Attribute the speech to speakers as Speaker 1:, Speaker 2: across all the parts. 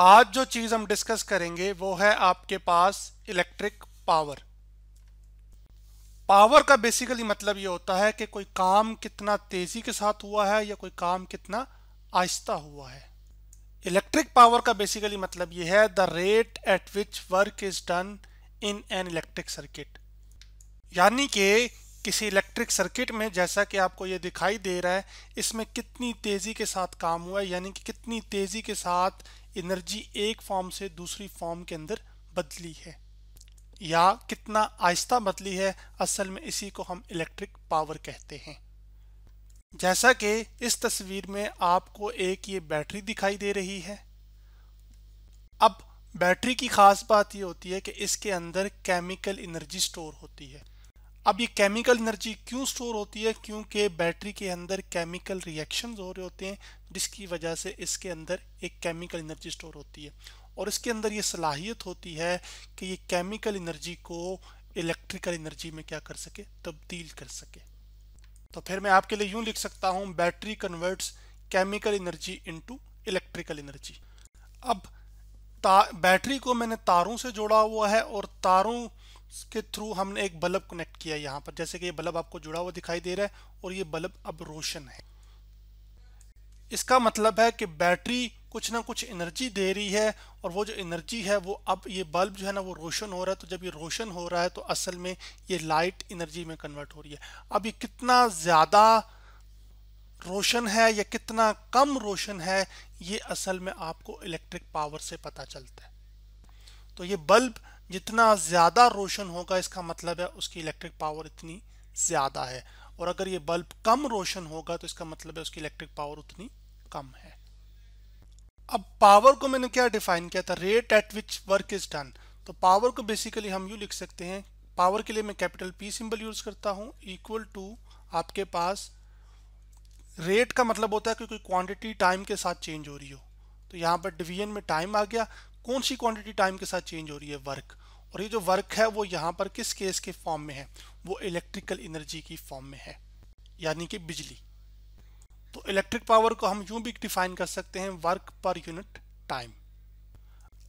Speaker 1: आज जो चीज हम डिस्कस करेंगे वो है आपके पास इलेक्ट्रिक पावर पावर का बेसिकली मतलब ये होता है कि कोई काम कितना तेजी के साथ हुआ है या कोई काम कितना आहिस्ता हुआ है इलेक्ट्रिक पावर का बेसिकली मतलब ये है the rate at which work is done in an electric circuit यानी कि किसी इलेक्ट्रिक सर्किट में जैसा कि आपको ये दिखाई दे रहा है इसमें कितनी तेज़ी के साथ काम हुआ है यानी कि कितनी तेज़ी के साथ एनर्जी एक फॉर्म से दूसरी फॉर्म के अंदर बदली है या कितना आहिस्ता बदली है असल में इसी को हम इलेक्ट्रिक पावर कहते हैं जैसा कि इस तस्वीर में आपको एक ये बैटरी दिखाई दे रही है अब बैटरी की खास बात ये होती है कि इसके अंदर केमिकल एनर्जी स्टोर होती है अब ये केमिकल एनर्जी क्यों स्टोर होती है क्योंकि बैटरी के अंदर केमिकल रिएक्शंस हो रहे होते हैं जिसकी वजह से इसके अंदर एक केमिकल एनर्जी स्टोर होती है और इसके अंदर ये सलाहियत होती है कि ये केमिकल एनर्जी को इलेक्ट्रिकल एनर्जी में क्या कर सके तब्दील कर सके तो फिर मैं आपके लिए यूं लिख सकता हूं battery converts chemical energy into electrical energy अब बैटरी को मैंने तारों से जोड़ा हुआ है और तारों के थ्रू हमने एक बल्ब कनेक्ट किया यहाँ पर जैसे कि ये बल्ब आपको जुड़ा हुआ दिखाई दे रहा है और ये बल्ब अब रोशन है इसका मतलब है कि बैटरी कुछ ना कुछ एनर्जी दे रही है और वो जो एनर्जी है वो अब ये बल्ब जो है ना वो रोशन हो रहा है तो जब ये रोशन हो रहा है तो असल में ये लाइट एनर्जी में कन्वर्ट हो रही है अब ये कितना ज़्यादा रोशन है या कितना कम रोशन है ये असल में आपको इलेक्ट्रिक पावर से पता चलता है तो ये बल्ब जितना ज़्यादा रोशन होगा इसका मतलब है उसकी इलेक्ट्रिक पावर इतनी ज़्यादा है और अगर ये बल्ब कम रोशन होगा तो इसका मतलब है उसकी इलेक्ट्रिक पावर उतनी कम है अब पावर को मैंने क्या डिफाइन किया था rate at which work is done तो पावर को बेसिकली हम यू लिख सकते हैं पावर के लिए मैं कैपिटल पी सिंबल यूज करता हूँ इक्वल टू आपके पास रेट का मतलब होता है कि कोई क्वांटिटी टाइम के साथ चेंज हो रही हो तो यहाँ पर डिवीजन में टाइम आ गया कौन सी क्वांटिटी टाइम के साथ चेंज हो रही है वर्क और ये जो वर्क है वो यहाँ पर किस केस के फॉर्म में है वो इलेक्ट्रिकल एनर्जी की फॉर्म में है यानी कि बिजली तो इलेक्ट्रिक पावर को हम यूं भी डिफाइन कर सकते हैं वर्क पर यूनिट टाइम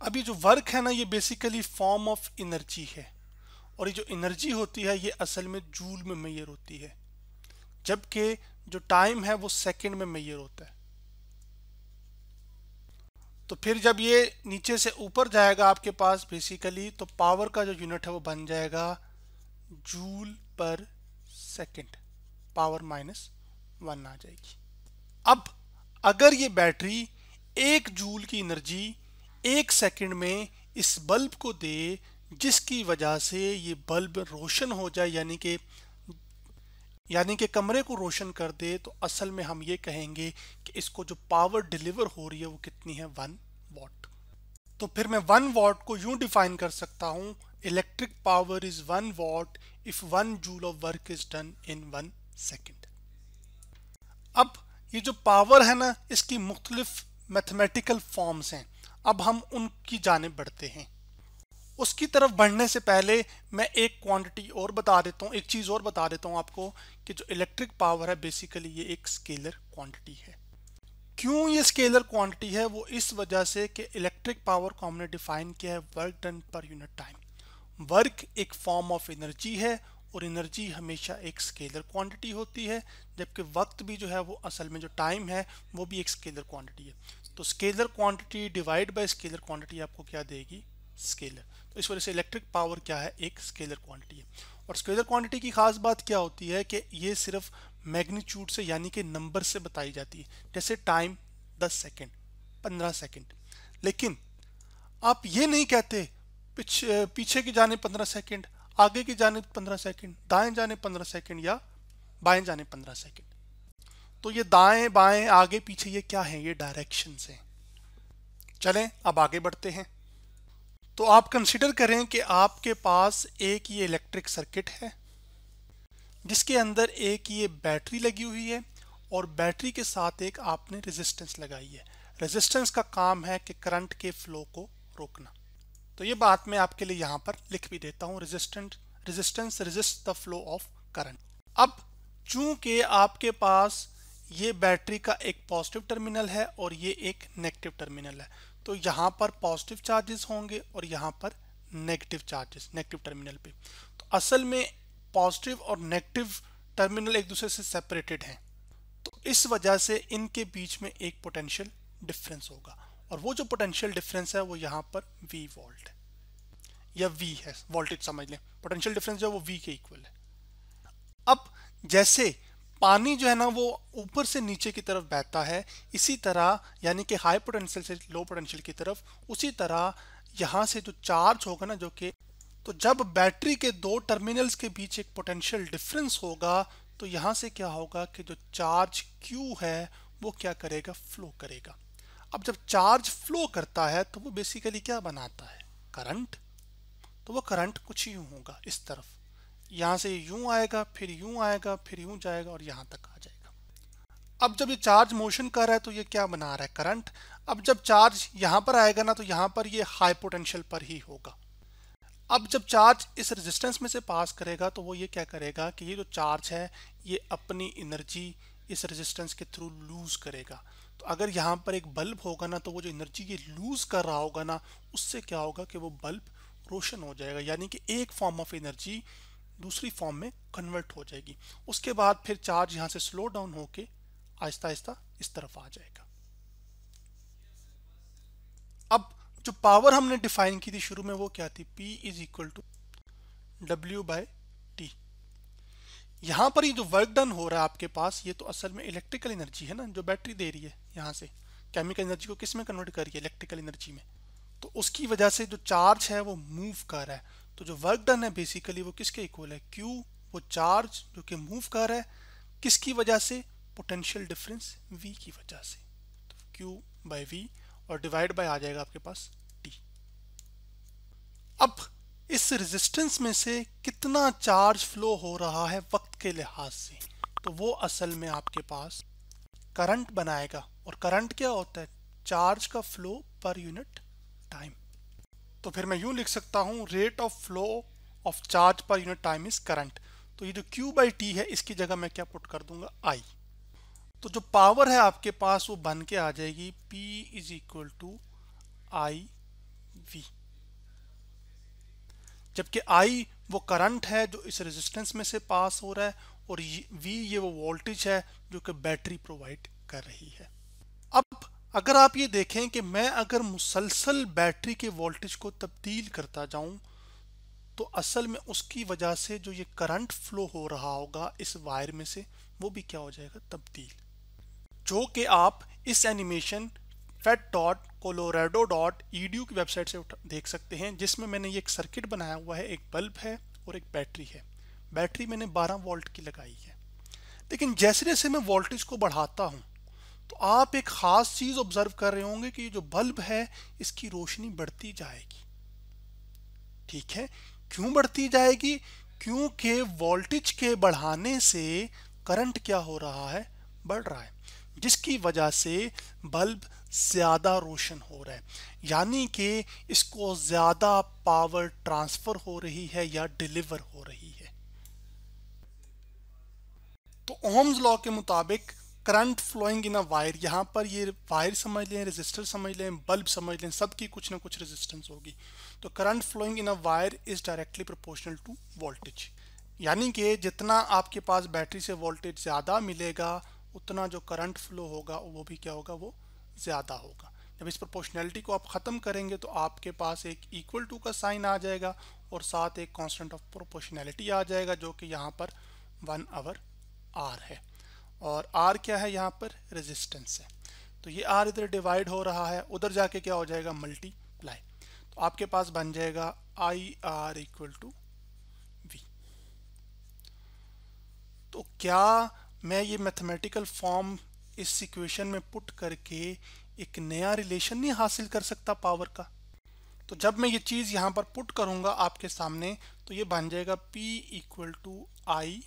Speaker 1: अभी जो वर्क है ना ये बेसिकली फॉर्म ऑफ एनर्जी है और ये जो एनर्जी होती है ये असल में जूल में मैयर होती है जबकि जो टाइम है वो सेकेंड में मैयर होता है तो फिर जब ये नीचे से ऊपर जाएगा आपके पास बेसिकली तो पावर का जो यूनिट है वो बन जाएगा joule per second power minus one आ जाएगी अब अगर ये बैटरी एक जूल की एनर्जी एक सेकंड में इस बल्ब को दे जिसकी वजह से ये बल्ब रोशन हो जाए यानी कि यानी कि कमरे को रोशन कर दे तो असल में हम ये कहेंगे कि इसको जो पावर डिलीवर हो रही है वो कितनी है वन वॉट तो फिर मैं वन वॉट को यूं डिफाइन कर सकता हूँ electric power is one watt if one joule of work is done in one second अब ये जो पावर है ना इसकी मुख्तलिफ मैथमेटिकल फॉर्म्स हैं अब हम उनकी जानब बढ़ते हैं उसकी तरफ बढ़ने से पहले मैं एक क्वांटिटी और बता देता हूँ एक चीज़ और बता देता हूँ आपको कि जो इलेक्ट्रिक पावर है बेसिकली ये एक स्केलर क्वांटिटी है क्यों ये स्केलर क्वांटिटी है वो इस वजह से कि इलेक्ट्रिक पावर को हमने डिफाइन किया है work done per unit time work एक फॉर्म ऑफ एनर्जी है और एनर्जी हमेशा एक स्केलर क्वांटिटी होती है जबकि वक्त भी जो है वो असल में जो टाइम है वो भी एक स्केलर क्वांटिटी है तो scalar quantity divide by scalar quantity आपको क्या देगी स्केलर तो इस वजह से इलेक्ट्रिक पावर क्या है एक स्केलर क्वांटिटी है और स्केलर क्वांटिटी की खास बात क्या होती है कि ये सिर्फ मैग्नीट्यूड से यानी कि नंबर से बताई जाती है जैसे टाइम दस सेकेंड पंद्रह सेकेंड लेकिन आप ये नहीं कहते पीछे पीछे की जाने पंद्रह सेकेंड आगे की जाने पंद्रह सेकेंड दाएं जाने पंद्रह सेकेंड या बाएं जाने पंद्रह सेकेंड तो ये दाएं बाएं आगे पीछे ये क्या है ये डायरेक्शन से चलें अब आगे बढ़ते हैं तो आप कंसिडर करें कि आपके पास एक ये इलेक्ट्रिक सर्किट है जिसके अंदर एक ये बैटरी लगी हुई है और बैटरी के साथ एक आपने रेजिस्टेंस लगाई है रेजिस्टेंस का काम है कि करंट के फ्लो को रोकना तो ये बात मैं आपके लिए यहाँ पर लिख भी देता हूँ resistant resistance resist the flow of current अब चूंकि आपके पास ये बैटरी का एक पॉजिटिव टर्मिनल है और ये एक नेगेटिव टर्मिनल है तो यहाँ पर पॉजिटिव चार्जेस होंगे और यहाँ पर नेगेटिव चार्जेस नेगेटिव टर्मिनल पे तो असल में पॉजिटिव और नेगेटिव टर्मिनल एक दूसरे से सेपरेटेड हैं तो इस वजह से इनके बीच में एक पोटेंशियल डिफरेंस होगा और वो जो पोटेंशियल डिफरेंस है वो यहाँ पर वी वोल्ट या वी है वोल्टेज समझ लें पोटेंशियल डिफरेंस जो है वो वी के इक्वल है अब जैसे पानी जो है ना वो ऊपर से नीचे की तरफ बहता है इसी तरह यानी कि हाई पोटेंशियल से लो पोटेंशियल की तरफ उसी तरह यहाँ से जो चार्ज होगा ना जो कि तो जब बैटरी के दो टर्मिनल्स के बीच एक पोटेंशियल डिफरेंस होगा तो यहाँ से क्या होगा कि जो चार्ज क्यू है वो क्या करेगा फ्लो करेगा अब जब चार्ज फ्लो करता है तो वो बेसिकली क्या बनाता है करंट तो वो करंट कुछ यूँ होगा इस तरफ यहाँ से यूं आएगा फिर यूं आएगा फिर यूं जाएगा और यहाँ तक आ जाएगा अब जब ये चार्ज मोशन कर रहा है तो ये क्या बना रहा है करंट अब जब चार्ज यहाँ पर आएगा ना तो यहाँ पर ये हाई पोटेंशियल पर ही होगा अब जब चार्ज इस रेजिस्टेंस में से पास करेगा तो वो ये क्या करेगा कि ये जो चार्ज है ये अपनी एनर्जी इस रेजिस्टेंस के थ्रू लूज करेगा तो अगर यहाँ पर एक बल्ब होगा ना तो वो जो एनर्जी ये लूज कर रहा होगा ना उससे क्या होगा कि वो बल्ब रोशन हो जाएगा यानी कि एक फॉर्म ऑफ एनर्जी दूसरी फॉर्म में कन्वर्ट हो जाएगी उसके बाद फिर चार्ज यहाँ से स्लो डाउन होके आहिस्ता आहिस्ता इस तरफ आ जाएगा अब जो पावर हमने डिफाइन की थी शुरू में वो क्या थी P is equal to W by T यहाँ पर ये जो वर्क डन हो रहा है आपके पास ये तो असल में इलेक्ट्रिकल एनर्जी है ना जो बैटरी दे रही है यहाँ से केमिकल एनर्जी को किस में कन्वर्ट कर रही है इलेक्ट्रिकल एनर्जी में तो उसकी वजह से जो चार्ज है वो मूव कर रहा है तो जो वर्क डन है बेसिकली वो किसके इक्वल है क्यू वो चार्ज जो कि मूव कर रहा है किसकी वजह से पोटेंशियल डिफरेंस वी की वजह से तो क्यू बाई वी और डिवाइड बाय आ जाएगा आपके पास टी अब इस रेजिस्टेंस में से कितना चार्ज फ्लो हो रहा है वक्त के लिहाज से तो वो असल में आपके पास करंट बनाएगा और करंट क्या होता है चार्ज का फ्लो पर यूनिट टाइम तो फिर मैं यूँ लिख सकता हूँ rate of flow of charge per unit time is current तो ये जो क्यू बाई टी है इसकी जगह मैं क्या पुट कर दूंगा आई तो जो पावर है आपके पास वो बन के आ जाएगी P is equal to I V जबकि आई वो करंट है जो इस रेजिस्टेंस में से पास हो रहा है और वी ये वो वोल्टेज है जो कि बैटरी प्रोवाइड कर रही है अब अगर आप ये देखें कि मैं अगर मुसलसल बैटरी के वोल्टेज को तब्दील करता जाऊं तो असल में उसकी वजह से जो ये करंट फ्लो हो रहा होगा इस वायर में से वो भी क्या हो जाएगा तब्दील जो कि आप इस animation PhET dot Colorado dot E की वेबसाइट से देख सकते हैं जिसमें मैंने ये एक सर्किट बनाया हुआ है एक बल्ब है और एक बैटरी है बैटरी मैंने 12 वोल्ट की लगाई है लेकिन जैसे जैसे मैं वोल्टेज को बढ़ाता हूँ तो आप एक ख़ास चीज़ ऑब्ज़र्व कर रहे होंगे कि जो बल्ब है इसकी रोशनी बढ़ती जाएगी ठीक है क्यों बढ़ती जाएगी क्योंकि वोल्टेज के बढ़ाने से करंट क्या हो रहा है बढ़ रहा है जिसकी वजह से बल्ब ज़्यादा रोशन हो रहा है यानी कि इसको ज़्यादा पावर ट्रांसफ़र हो रही है या डिलीवर हो रही है तो ओम्स लॉ के मुताबिक current flowing in a wire यहाँ पर ये वायर समझ लें रेजिस्टर समझ लें बल्ब समझ लें सब की कुछ ना कुछ रेजिस्टेंस होगी तो current flowing in a wire is directly proportional to voltage यानी कि जितना आपके पास बैटरी से वोल्टेज ज़्यादा मिलेगा उतना जो करंट फ्लो होगा वो भी क्या होगा वो ज़्यादा होगा जब इस प्रोपोर्शनैलिटी को आप ख़त्म करेंगे तो आपके पास एक इक्वल टू का साइन आ जाएगा और साथ एक कॉन्स्टेंट ऑफ प्रोपोर्शनैलिटी आ जाएगा जो कि यहाँ पर वन आवर आर है और आर क्या है यहाँ पर रेजिस्टेंस है तो ये आर इधर डिवाइड हो रहा है उधर जाके क्या हो जाएगा मल्टीप्लाई तो आपके पास बन जाएगा I R equal to V तो क्या मैं ये मैथमेटिकल फॉर्म इस इक्वेशन में पुट करके एक नया रिलेशन नहीं हासिल कर सकता पावर का तो जब मैं ये चीज़ यहाँ पर पुट करूँगा आपके सामने तो ये बन जाएगा पी इक्वल टू आई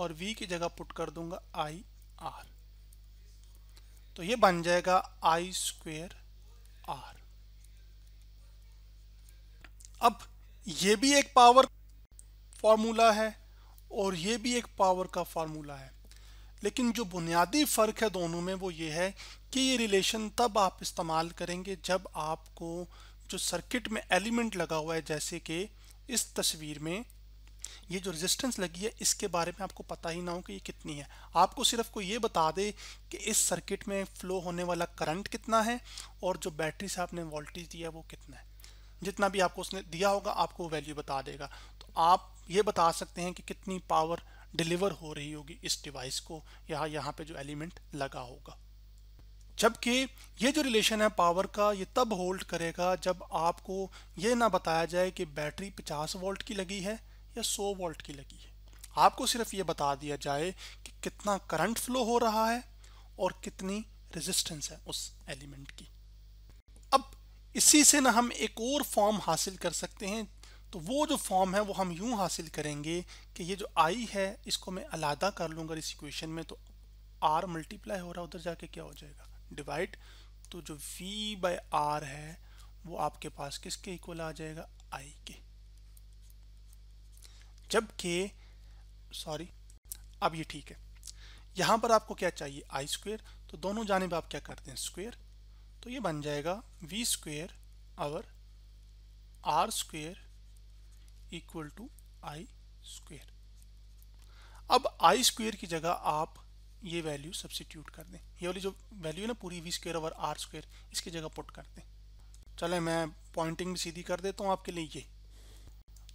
Speaker 1: और V की जगह पुट कर दूंगा आई आर तो ये बन जाएगा आई स्क्वेयर आर अब ये भी एक पावर फार्मूला है और ये भी एक पावर का फार्मूला है लेकिन जो बुनियादी फ़र्क है दोनों में वो ये है कि ये रिलेशन तब आप इस्तेमाल करेंगे जब आपको जो सर्किट में एलिमेंट लगा हुआ है जैसे कि इस तस्वीर में ये जो रेजिस्टेंस लगी है इसके बारे में आपको पता ही ना हो कि ये कितनी है आपको सिर्फ को ये बता दे कि इस सर्किट में फ्लो होने वाला करंट कितना है और जो बैटरी से आपने वोल्टेज दिया वो कितना है जितना भी आपको उसने दिया होगा आपको वैल्यू बता देगा तो आप ये बता सकते हैं कि कितनी पावर डिलीवर हो रही होगी इस डिवाइस को या यहाँ पर जो एलिमेंट लगा होगा जबकि ये जो रिलेशन है पावर का ये तब होल्ड करेगा जब आपको ये ना बताया जाए कि बैटरी 50 वोल्ट की लगी है या 100 वोल्ट की लगी है आपको सिर्फ ये बता दिया जाए कि कितना करंट फ्लो हो रहा है और कितनी रेजिस्टेंस है उस एलिमेंट की अब इसी से ना हम एक और फॉर्म हासिल कर सकते हैं तो वो जो फॉर्म है वो हम यूं हासिल करेंगे कि ये जो आई है इसको मैं अलादा कर लूँगा इस इक्वेशन में तो आर मल्टीप्लाई हो रहा है उधर जाके क्या हो जाएगा डिवाइड तो जो वी बाय आर है वो आपके पास किसके इक्वल आ जाएगा आई के जबकि सॉरी अब ये ठीक है यहाँ पर आपको क्या चाहिए आई स्क्वेयर तो दोनों जानब आप क्या करते हैं स्क्वेयर तो ये बन जाएगा V square over R square equal to I square अब आई स्क्वेयर की जगह आप ये वैल्यू सब्सिट्यूट कर दें ये वाली जो वैल्यू है ना पूरी वी स्क्वेयर और आर स्क्वेयर इसकी जगह पुट कर दें चले मैं पॉइंटिंग भी सीधी कर देता हूँ आपके लिए ये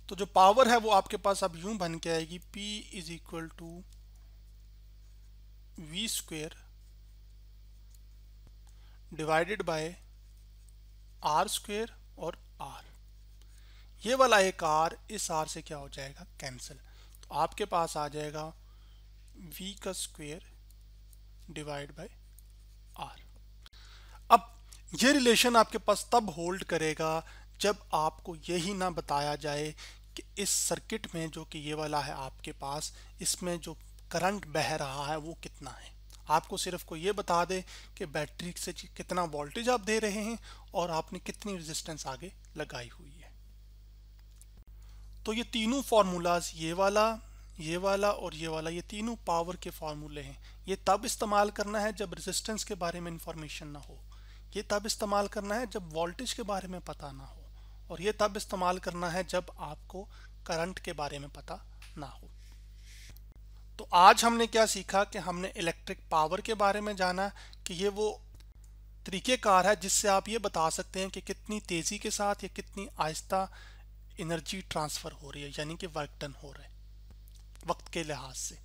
Speaker 1: तो जो पावर है वो आपके पास अब यूं बन के आएगी P is equal to V square divided by R square और आर ये वाला एक आर इस आर से क्या हो जाएगा कैंसिल तो आपके पास आ जाएगा वी का स्क्वेयर डिवाइड बाय आर अब ये रिलेशन आपके पास तब होल्ड करेगा जब आपको यही ना बताया जाए कि इस सर्किट में जो कि ये वाला है आपके पास इसमें जो करंट बह रहा है वो कितना है आपको सिर्फ को ये बता दे कि बैटरी से कितना वोल्टेज आप दे रहे हैं और आपने कितनी रेजिस्टेंस आगे लगाई हुई है तो ये तीनों फार्मूलाज ये वाला ये वाला और ये वाला ये तीनों पावर के फार्मूले हैं ये तब इस्तेमाल करना है जब रेजिस्टेंस के बारे में इंफॉर्मेशन ना हो ये तब इस्तेमाल करना है जब वोल्टेज के बारे में पता ना हो और ये तब इस्तेमाल करना है जब आपको करंट के बारे में पता ना हो तो आज हमने क्या सीखा कि हमने इलेक्ट्रिक पावर के बारे में जाना कि ये वो तरीक़ेकार है जिससे आप ये बता सकते हैं कि कितनी तेज़ी के साथ या कितनी आहिस्ता एनर्जी ट्रांसफ़र हो रही है यानी कि वर्क डन हो रहा है वक्त के लिहाज से